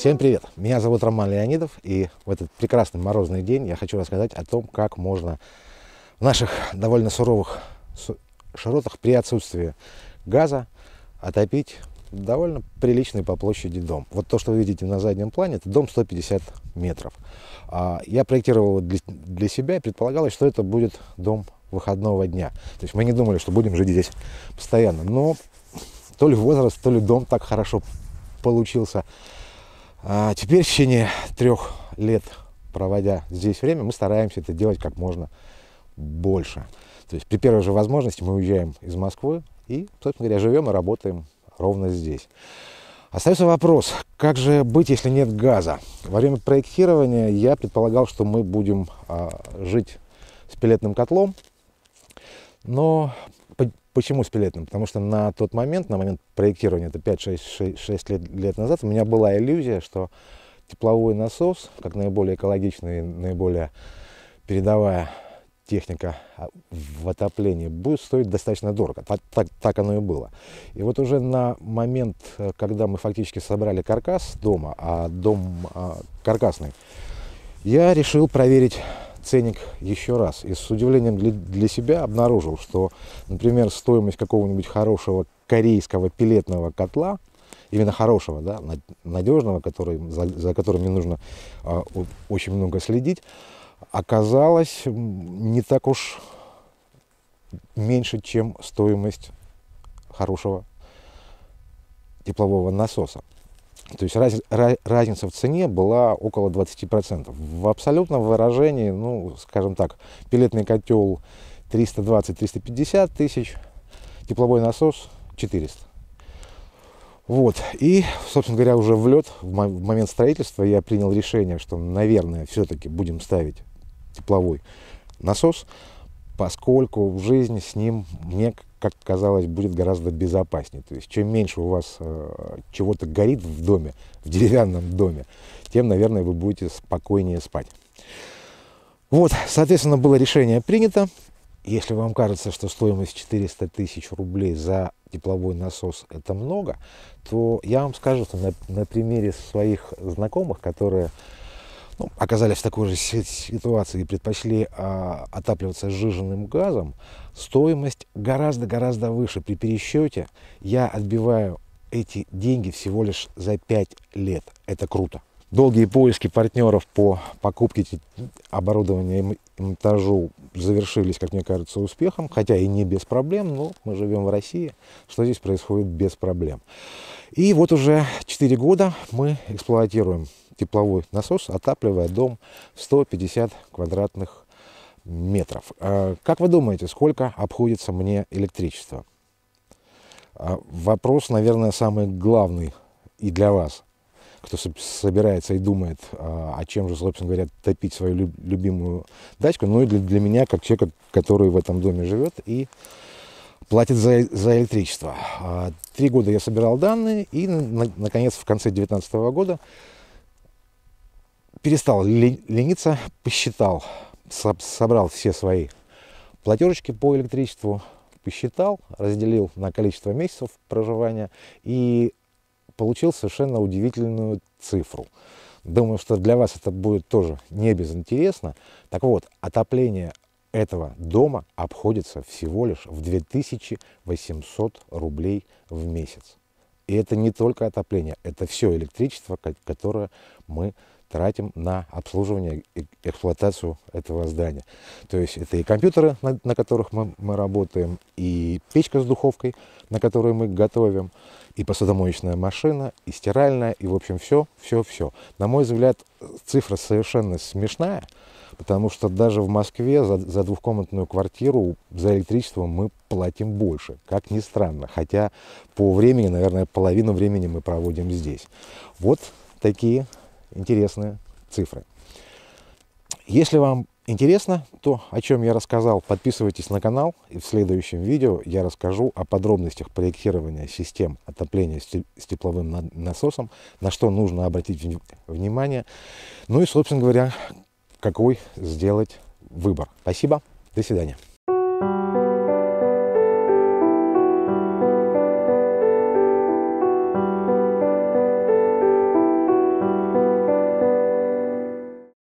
Всем привет! Меня зовут Роман Леонидов, и в этот прекрасный морозный день я хочу рассказать о том, как можно в наших довольно суровых широтах при отсутствии газа отопить довольно приличный по площади дом. Вот то, что вы видите на заднем плане, это дом 150 метров. А, я проектировал для себя и предполагалось, что это будет дом выходного дня. То есть мы не думали, что будем жить здесь постоянно. Но то ли возраст, то ли дом так хорошо получился, а теперь в течение трех лет, проводя здесь время, мы стараемся это делать как можно больше. То есть при первой же возможности мы уезжаем из Москвы и, собственно говоря, живем и работаем ровно здесь. Остается вопрос, как же быть, если нет газа? Во время проектирования я предполагал, что мы будем а, жить с пилетным котлом, но Почему с пилетным? Потому что на тот момент, на момент проектирования, это 5-6 лет, лет назад, у меня была иллюзия, что тепловой насос, как наиболее экологичная и наиболее передовая техника а, в отоплении, будет стоить достаточно дорого. Так, так, так оно и было. И вот уже на момент, э, когда мы фактически собрали каркас дома, а дом а, каркасный, я решил проверить ценник еще раз. И с удивлением для, для себя обнаружил, что, например, стоимость какого-нибудь хорошего корейского пилетного котла, именно хорошего, да, надежного, который, за, за которым не нужно э, очень много следить, оказалась не так уж меньше, чем стоимость хорошего теплового насоса. То есть раз, разница в цене была около 20%. В абсолютном выражении, ну, скажем так, пилетный котел 320-350 тысяч, тепловой насос 400. Вот. И, собственно говоря, уже в лед, в момент строительства я принял решение, что, наверное, все-таки будем ставить тепловой насос, поскольку в жизни с ним мне как казалось, будет гораздо безопаснее. То есть чем меньше у вас э, чего-то горит в доме, в деревянном доме, тем, наверное, вы будете спокойнее спать. Вот, соответственно, было решение принято. Если вам кажется, что стоимость 400 тысяч рублей за тепловой насос – это много, то я вам скажу, что на, на примере своих знакомых, которые ну, оказались в такой же ситуации и предпочли а, отапливаться сжиженным газом, стоимость гораздо-гораздо выше. При пересчете я отбиваю эти деньги всего лишь за 5 лет. Это круто. Долгие поиски партнеров по покупке оборудования и монтажу завершились, как мне кажется, успехом, хотя и не без проблем, но мы живем в России, что здесь происходит без проблем. И вот уже 4 года мы эксплуатируем тепловой насос, отапливая дом в 150 квадратных метров. А, как вы думаете, сколько обходится мне электричество? А, вопрос, наверное, самый главный и для вас, кто собирается и думает, а, о чем же, собственно говоря, топить свою любимую дачку, ну и для, для меня, как человека, который в этом доме живет и платит за, за электричество. Три года я собирал данные, и, наконец, в конце 2019 года перестал лениться, посчитал, собрал все свои платежечки по электричеству, посчитал, разделил на количество месяцев проживания и получил совершенно удивительную цифру. Думаю, что для вас это будет тоже не безинтересно. Так вот, отопление этого дома обходится всего лишь в 2800 рублей в месяц. И это не только отопление, это все электричество, которое мы тратим на обслуживание и эксплуатацию этого здания. То есть это и компьютеры, на, на которых мы, мы работаем, и печка с духовкой, на которой мы готовим, и посудомоечная машина, и стиральная, и в общем все, все, все. На мой взгляд, цифра совершенно смешная, потому что даже в Москве за, за двухкомнатную квартиру за электричество мы платим больше, как ни странно, хотя по времени, наверное, половину времени мы проводим здесь. Вот такие интересные цифры. Если вам интересно то, о чем я рассказал, подписывайтесь на канал, и в следующем видео я расскажу о подробностях проектирования систем отопления с тепловым насосом, на что нужно обратить внимание, ну и, собственно говоря, какой сделать выбор. Спасибо, до свидания.